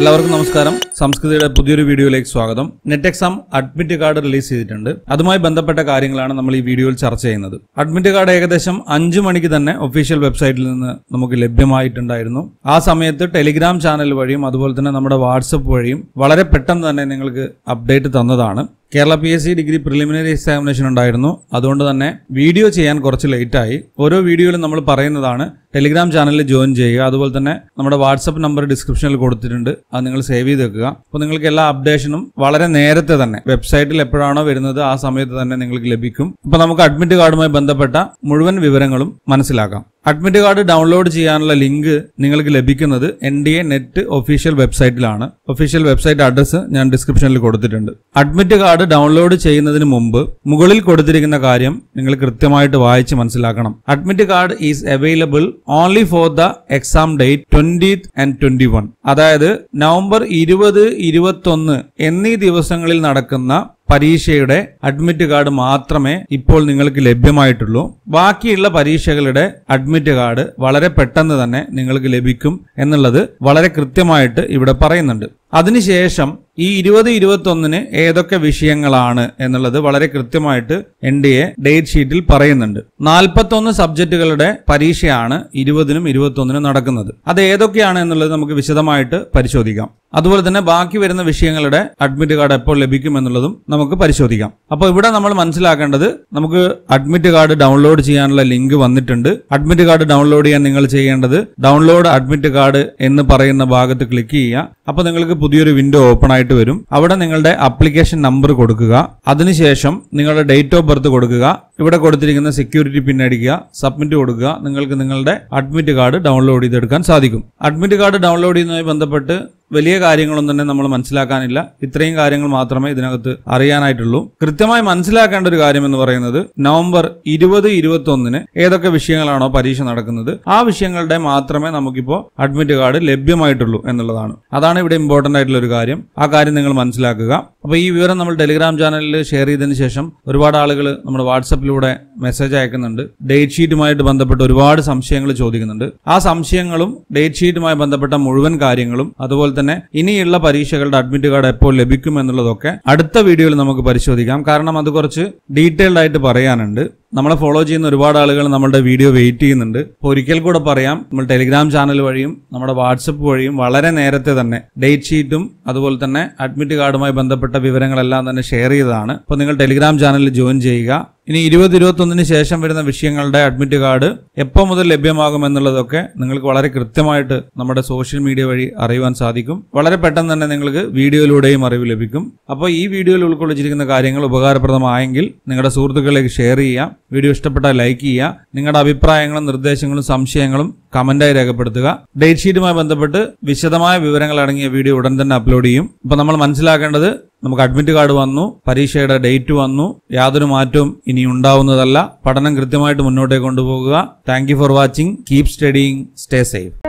എല്ലാവർക്കും നമസ്കാരം സംസ്കൃതിയുടെ പുതിയൊരു വീഡിയോയിലേക്ക് സ്വാഗതം net exam admit card release ചെയ്തിട്ടുണ്ട് അതുമായി ബന്ധപ്പെട്ട കാര്യങ്ങളാണ് നമ്മൾ ഈ വീഡിയോയിൽ ചർച്ച ചെയ്യുന്നത് അഡ്മിറ്റ് കാർഡ് ഏകദേശം അഞ്ചു മണിക്ക് തന്നെ ഒഫീഷ്യൽ വെബ്സൈറ്റിൽ നിന്ന് നമുക്ക് ലഭ്യമായിട്ടുണ്ടായിരുന്നു ആ സമയത്ത് ടെലിഗ്രാം ചാനൽ വഴിയും അതുപോലെ തന്നെ നമ്മുടെ വാട്സപ്പ് വഴിയും വളരെ പെട്ടെന്ന് തന്നെ നിങ്ങൾക്ക് അപ്ഡേറ്റ് തന്നതാണ് Kerala P S C degree preliminary examination ഉണ്ടായിരുന്നു അതുകൊണ്ട് തന്നെ വീഡിയോ ചെയ്യാൻ കുറച്ച് ലേറ്റായി ഓരോ വീഡിയോയിലും നമ്മൾ പറയുന്നതാണ് ടെലിഗ്രാം ചാനലിൽ ജോയിൻ ചെയ്യുക അതുപോലെ തന്നെ നമ്മുടെ വാട്സപ്പ് നമ്പർ ഡിസ്ക്രിപ്ഷനിൽ കൊടുത്തിട്ടുണ്ട് അത് നിങ്ങൾ സേവ് ചെയ്ത് വെക്കുക അപ്പോൾ നിങ്ങൾക്ക് എല്ലാ അപ്ഡേഷനും വളരെ നേരത്തെ തന്നെ വെബ്സൈറ്റിൽ എപ്പോഴാണോ വരുന്നത് ആ സമയത്ത് തന്നെ നിങ്ങൾക്ക് ലഭിക്കും അപ്പോൾ നമുക്ക് അഡ്മിറ്റ് കാർഡുമായി ബന്ധപ്പെട്ട മുഴുവൻ വിവരങ്ങളും മനസ്സിലാക്കാം അഡ്മിറ്റ് കാർഡ് ഡൗൺലോഡ് ചെയ്യാനുള്ള ലിങ്ക് നിങ്ങൾക്ക് ലഭിക്കുന്നത് N D A net official വെബ്സൈറ്റിലാണ് ഒഫീഷ്യൽ വെബ്സൈറ്റ് അഡ്രസ്സ് ഞാൻ ഡിസ്ക്രിപ്ഷനിൽ കൊടുത്തിട്ടുണ്ട് അഡ്മിറ്റ് കാർഡ് ഡൗൺലോഡ് ചെയ്യുന്നതിന് മുമ്പ് മുകളിൽ കൊടുത്തിരിക്കുന്ന കാര്യം നിങ്ങൾ കൃത്യമായിട്ട് വായിച്ച് മനസ്സിലാക്കണം admit card is available only for the exam date twenty and twenty one അതായത് നവംബർ ഇരുപത് ഇരുപത്തൊന്ന് എന്നീ ദിവസങ്ങളിൽ നടക്കുന്ന പരീക്ഷയുടെ അഡ്മിറ്റ് കാർഡ് മാത്രമേ ഇപ്പോൾ നിങ്ങൾക്ക് ലഭ്യമായിട്ടുള്ളൂ ബാക്കിയുള്ള പരീക്ഷകളുടെ അഡ്മിറ്റ് കാർഡ് വളരെ പെട്ടെന്ന് തന്നെ നിങ്ങൾക്ക് ലഭിക്കും എന്നുള്ളത് വളരെ കൃത്യമായിട്ട് ഇവിടെ പറയുന്നുണ്ട് അതിനുശേഷം ഈ ഇരുപത് ഇരുപത്തൊന്നിന് ഏതൊക്കെ വിഷയങ്ങളാണ് എന്നുള്ളത് വളരെ കൃത്യമായിട്ട് എൻ ഡി എ ഡേറ്റ് ഷീറ്റിൽ പറയുന്നുണ്ട് നാൽപ്പത്തൊന്ന് സബ്ജക്റ്റുകളുടെ പരീക്ഷയാണ് ഇരുപതിനും ഇരുപത്തൊന്നിനും നടക്കുന്നത് അത് ഏതൊക്കെയാണ് എന്നുള്ളത് നമുക്ക് വിശദമായിട്ട് പരിശോധിക്കാം അതുപോലെ തന്നെ ബാക്കി വരുന്ന വിഷയങ്ങളുടെ അഡ്മിറ്റ് കാർഡ് എപ്പോൾ ലഭിക്കുമെന്നുള്ളതും നമുക്ക് പരിശോധിക്കാം അപ്പോൾ ഇവിടെ നമ്മൾ മനസ്സിലാക്കേണ്ടത് നമുക്ക് അഡ്മിറ്റ് കാർഡ് ഡൗൺലോഡ് ചെയ്യാനുള്ള ലിങ്ക് വന്നിട്ടുണ്ട് അഡ്മിറ്റ് കാർഡ് ഡൗൺലോഡ് ചെയ്യാൻ നിങ്ങൾ ചെയ്യേണ്ടത് ഡൗൺലോഡ് അഡ്മിറ്റ് കാർഡ് എന്ന് പറയുന്ന ഭാഗത്ത് ക്ലിക്ക് ചെയ്യുക അപ്പോൾ നിങ്ങൾക്ക് പുതിയൊരു വിൻഡോ ഓപ്പൺ ആയിട്ട് വരും അവിടെ നിങ്ങളുടെ അപ്ലിക്കേഷൻ നമ്പർ കൊടുക്കുക അതിനുശേഷം നിങ്ങളുടെ ഡേറ്റ് ഓഫ് ബർത്ത് കൊടുക്കുക ഇവിടെ കൊടുത്തിരിക്കുന്ന സെക്യൂരിറ്റി പിൻ അടിക്കുക സബ്മിറ്റ് കൊടുക്കുക നിങ്ങൾക്ക് നിങ്ങളുടെ അഡ്മിറ്റ് കാർഡ് ഡൗൺലോഡ് ചെയ്തെടുക്കാൻ സാധിക്കും അഡ്മിറ്റ് കാർഡ് ഡൗൺലോഡ് ചെയ്യുന്നതുമായി ബന്ധപ്പെട്ട് വലിയ കാര്യങ്ങളൊന്നും തന്നെ നമ്മൾ മനസ്സിലാക്കാനില്ല ഇത്രയും കാര്യങ്ങൾ മാത്രമേ ഇതിനകത്ത് അറിയാനായിട്ടുള്ളൂ കൃത്യമായി മനസ്സിലാക്കേണ്ട ഒരു കാര്യം എന്ന് പറയുന്നത് നവംബർ ഇരുപത് ഇരുപത്തി ഒന്നിന് ഏതൊക്കെ വിഷയങ്ങളാണോ പരീക്ഷ നടക്കുന്നത് ആ വിഷയങ്ങളുടെ മാത്രമേ നമുക്കിപ്പോൾ അഡ്മിറ്റ് കാർഡ് ലഭ്യമായിട്ടുള്ളൂ എന്നുള്ളതാണ് അതാണ് ഇവിടെ ഇമ്പോർട്ടൻ്റ് ആയിട്ടുള്ള ഒരു കാര്യം ആ കാര്യം നിങ്ങൾ മനസ്സിലാക്കുക അപ്പോൾ ഈ വിവരം നമ്മൾ ടെലിഗ്രാം ചാനലിൽ ഷെയർ ചെയ്തതിന് ശേഷം ഒരുപാട് ആളുകൾ നമ്മുടെ വാട്സപ്പിലൂടെ മെസ്സേജ് അയക്കുന്നുണ്ട് ഡേറ്റ് ഷീറ്റുമായിട്ട് ബന്ധപ്പെട്ട് ഒരുപാട് സംശയങ്ങൾ ചോദിക്കുന്നുണ്ട് ആ സംശയങ്ങളും ഡേറ്റ് ഷീറ്റുമായി ബന്ധപ്പെട്ട മുഴുവൻ കാര്യങ്ങളും അതുപോലെ തന്നെ ഇനിയുള്ള പരീക്ഷകളുടെ അഡ്മിറ്റ് കാർഡ് എപ്പോൾ ലഭിക്കും എന്നുള്ളതൊക്കെ അടുത്ത വീഡിയോയിൽ നമുക്ക് പരിശോധിക്കാം കാരണം അത് കുറച്ച് ഡീറ്റെയിൽഡ് ആയിട്ട് പറയാനുണ്ട് നമ്മളെ ഫോളോ ചെയ്യുന്ന ഒരുപാട് ആളുകൾ നമ്മുടെ വീഡിയോ വെയിറ്റ് ചെയ്യുന്നുണ്ട് അപ്പോൾ ഒരിക്കൽ കൂടെ പറയാം നമ്മൾ ടെലിഗ്രാം ചാനൽ വഴിയും നമ്മുടെ വാട്സപ്പ് വഴിയും വളരെ നേരത്തെ തന്നെ ഡേറ്റ് ഷീറ്റും അതുപോലെ തന്നെ അഡ്മിറ്റ് കാർഡുമായി ബന്ധപ്പെട്ട വിവരങ്ങളെല്ലാം തന്നെ ഷെയർ ചെയ്തതാണ് അപ്പോൾ നിങ്ങൾ ടെലിഗ്രാം ചാനലിൽ ജോയിൻ ചെയ്യുക ഇനി ഇരുപത് ഇരുപത്തൊന്നിന് ശേഷം വരുന്ന വിഷയങ്ങളുടെ അഡ്മിറ്റ് കാർഡ് എപ്പോൾ മുതൽ ലഭ്യമാകും എന്നുള്ളതൊക്കെ നിങ്ങൾക്ക് വളരെ കൃത്യമായിട്ട് നമ്മുടെ സോഷ്യൽ മീഡിയ വഴി അറിയുവാൻ സാധിക്കും വളരെ പെട്ടെന്ന് തന്നെ നിങ്ങൾക്ക് വീഡിയോയിലൂടെയും അറിവ് ലഭിക്കും അപ്പോൾ ഈ വീഡിയോയിൽ ഉൾക്കൊള്ളിച്ചിരിക്കുന്ന കാര്യങ്ങൾ ഉപകാരപ്രദമായെങ്കിൽ നിങ്ങളുടെ സുഹൃത്തുക്കളിലേക്ക് ഷെയർ ചെയ്യാം വീഡിയോ ഇഷ്ടപ്പെട്ടാൽ ലൈക്ക് ചെയ്യുക നിങ്ങളുടെ അഭിപ്രായങ്ങളും നിർദ്ദേശങ്ങളും സംശയങ്ങളും കമന്റായി രേഖപ്പെടുത്തുക ഡേറ്റ് ഷീറ്റുമായി ബന്ധപ്പെട്ട് വിശദമായ വിവരങ്ങൾ അടങ്ങിയ വീഡിയോ ഉടൻ തന്നെ അപ്ലോഡ് ചെയ്യും അപ്പോൾ നമ്മൾ മനസ്സിലാക്കേണ്ടത് നമുക്ക് അഡ്മിറ്റ് കാർഡ് വന്നു പരീക്ഷയുടെ ഡേറ്റ് വന്നു യാതൊരു മാറ്റവും ഇനി ഉണ്ടാവുന്നതല്ല പഠനം കൃത്യമായിട്ട് മുന്നോട്ടേക്ക് കൊണ്ടുപോകുക thank for watching keep studying stay safe